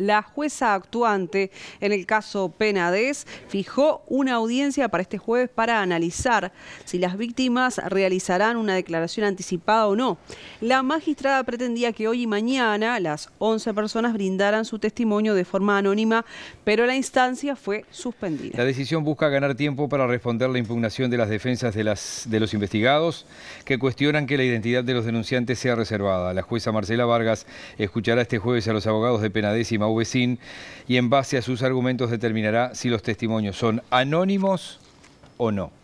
la jueza actuante en el caso Penades fijó una audiencia para este jueves para analizar si las víctimas realizarán una declaración anticipada o no. La magistrada pretendía que hoy y mañana las 11 personas brindaran su testimonio de forma anónima, pero la instancia fue suspendida. La decisión busca ganar tiempo para responder la impugnación de las defensas de, los investigados que cuestionan que la identidad de los denunciantes sea reservada. La jueza Marcela Vargas escuchará este jueves a los abogados de Penades y y en base a sus argumentos determinará si los testimonios son anónimos o no.